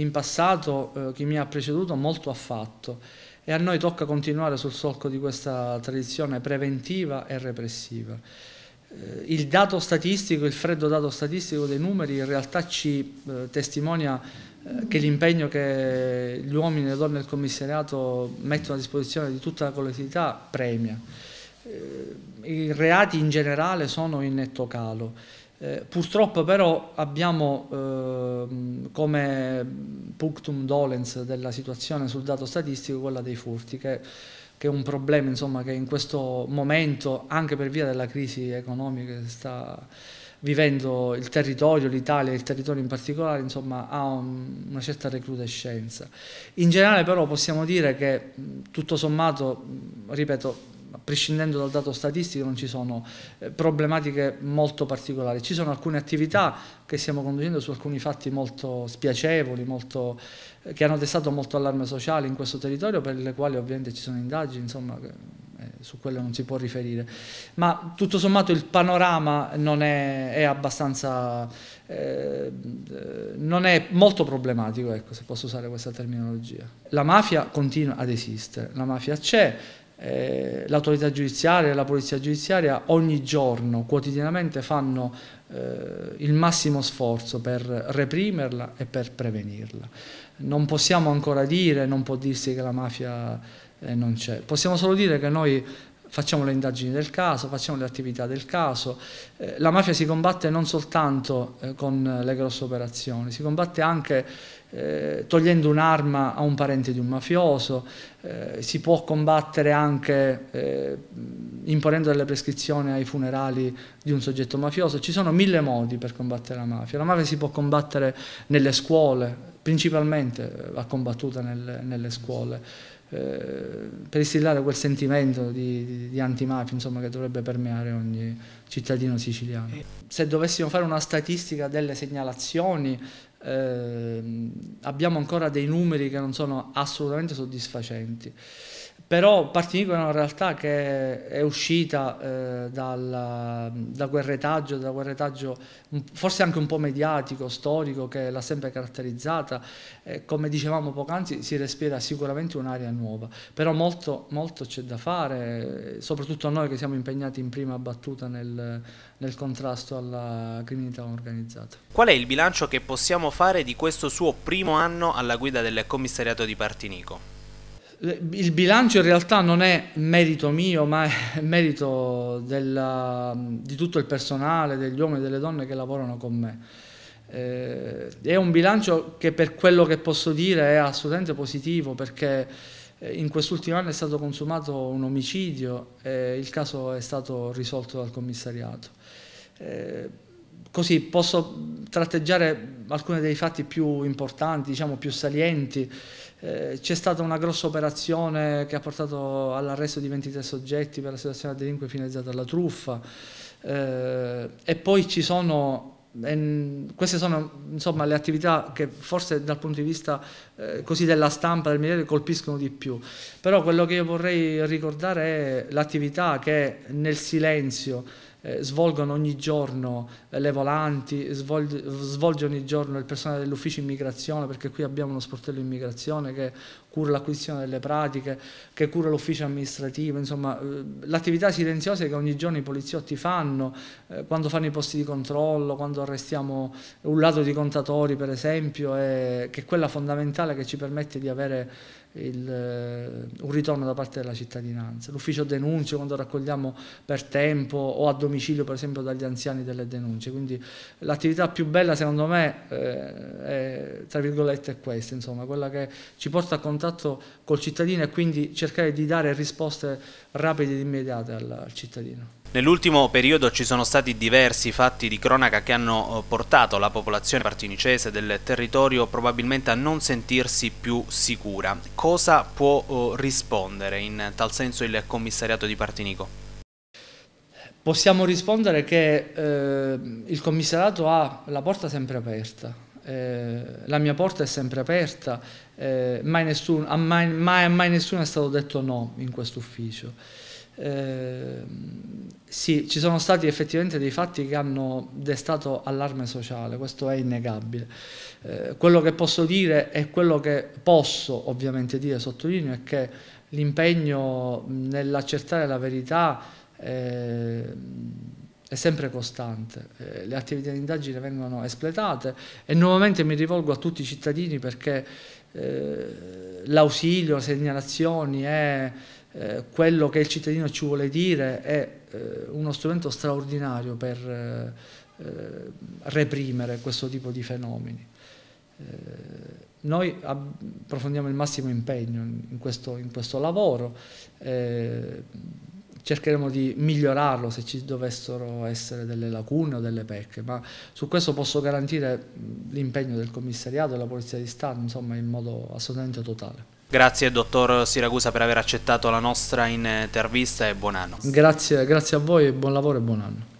in passato eh, chi mi ha preceduto molto ha fatto e a noi tocca continuare sul solco di questa tradizione preventiva e repressiva. Eh, il dato statistico, il freddo dato statistico dei numeri in realtà ci eh, testimonia eh, che l'impegno che gli uomini e le donne del commissariato mettono a disposizione di tutta la collettività premia. Eh, I reati in generale sono in netto calo eh, purtroppo però abbiamo eh, come punctum dolens della situazione sul dato statistico quella dei furti, che, che è un problema insomma, che in questo momento, anche per via della crisi economica che sta vivendo il territorio, l'Italia, il territorio in particolare, insomma, ha un, una certa recrudescenza. In generale però possiamo dire che tutto sommato, ripeto, prescindendo dal dato statistico non ci sono eh, problematiche molto particolari. Ci sono alcune attività che stiamo conducendo su alcuni fatti molto spiacevoli, molto, eh, che hanno destato molto allarme sociale in questo territorio, per le quali ovviamente ci sono indagini, insomma, eh, su quello non si può riferire. Ma tutto sommato il panorama non è, è abbastanza, non è molto problematico, ecco, se posso usare questa terminologia. La mafia continua ad esistere, la mafia c'è, eh, l'autorità giudiziaria e la polizia giudiziaria ogni giorno, quotidianamente fanno eh, il massimo sforzo per reprimerla e per prevenirla. Non possiamo ancora dire, non può dirsi che la mafia eh, non c'è. Possiamo solo dire che noi facciamo le indagini del caso, facciamo le attività del caso. Eh, la mafia si combatte non soltanto eh, con le grosse operazioni, si combatte anche eh, togliendo un'arma a un parente di un mafioso, eh, si può combattere anche eh, imponendo delle prescrizioni ai funerali di un soggetto mafioso, ci sono mille modi per combattere la mafia, la mafia si può combattere nelle scuole, principalmente eh, va combattuta nel, nelle scuole, eh, per instillare quel sentimento di, di antimafia insomma, che dovrebbe permeare ogni cittadino siciliano. Se dovessimo fare una statistica delle segnalazioni, eh, abbiamo ancora dei numeri che non sono assolutamente soddisfacenti però Partinico è una realtà che è uscita eh, dal, da quel retaggio, da quel retaggio forse anche un po' mediatico, storico, che l'ha sempre caratterizzata. Eh, come dicevamo poc'anzi, si respira sicuramente un'area nuova, però molto, molto c'è da fare, soprattutto noi che siamo impegnati in prima battuta nel, nel contrasto alla criminalità organizzata. Qual è il bilancio che possiamo fare di questo suo primo anno alla guida del commissariato di Partinico? il bilancio in realtà non è merito mio, ma è merito della, di tutto il personale, degli uomini e delle donne che lavorano con me. Eh, è un bilancio che per quello che posso dire è assolutamente positivo perché eh, in quest'ultimo anno è stato consumato un omicidio e il caso è stato risolto dal commissariato. Eh, così posso tratteggiare alcuni dei fatti più importanti, diciamo più salienti. Eh, c'è stata una grossa operazione che ha portato all'arresto di 23 soggetti per la situazione del delinque finalizzata alla truffa. Eh, e poi ci sono eh, queste sono insomma, le attività che forse dal punto di vista eh, della stampa, del miliardo colpiscono di più. Però quello che io vorrei ricordare è l'attività che nel silenzio eh, svolgono ogni giorno eh, le volanti, svolge, svolge ogni giorno il personale dell'ufficio immigrazione, perché qui abbiamo uno sportello immigrazione che cura l'acquisizione delle pratiche, che cura l'ufficio amministrativo, insomma eh, l'attività silenziosa che ogni giorno i poliziotti fanno, eh, quando fanno i posti di controllo, quando arrestiamo un lato di contatori per esempio, è, che è quella fondamentale che ci permette di avere il, eh, un ritorno da parte della cittadinanza. L'ufficio denuncia quando raccogliamo per tempo o a domicilio per esempio dagli anziani delle denunce, quindi l'attività più bella secondo me eh, è, tra virgolette è questa, insomma, quella che ci porta a contatto col cittadino e quindi cercare di dare risposte rapide ed immediate al, al cittadino. Nell'ultimo periodo ci sono stati diversi fatti di cronaca che hanno eh, portato la popolazione partinicese del territorio probabilmente a non sentirsi più sicura. Cosa può eh, rispondere in tal senso il commissariato di Partinico? Possiamo rispondere che eh, il commissariato ha la porta sempre aperta, eh, la mia porta è sempre aperta, eh, mai, nessun, mai, mai, mai nessuno è stato detto no in questo ufficio. Ehm, sì, ci sono stati effettivamente dei fatti che hanno destato allarme sociale, questo è innegabile. Eh, quello che posso dire e quello che posso ovviamente dire, sottolineo, è che l'impegno nell'accertare la verità eh, è sempre costante, eh, le attività di indagine vengono espletate e nuovamente mi rivolgo a tutti i cittadini perché eh, l'ausilio, segnalazioni è eh, quello che il cittadino ci vuole dire è eh, uno strumento straordinario per eh, reprimere questo tipo di fenomeni. Eh, noi approfondiamo il massimo impegno in questo, in questo lavoro, cercheremo di migliorarlo se ci dovessero essere delle lacune o delle pecche, ma su questo posso garantire l'impegno del commissariato e della Polizia di Stato insomma, in modo assolutamente totale. Grazie dottor Siragusa per aver accettato la nostra intervista e buon anno. Grazie, grazie a voi, buon lavoro e buon anno.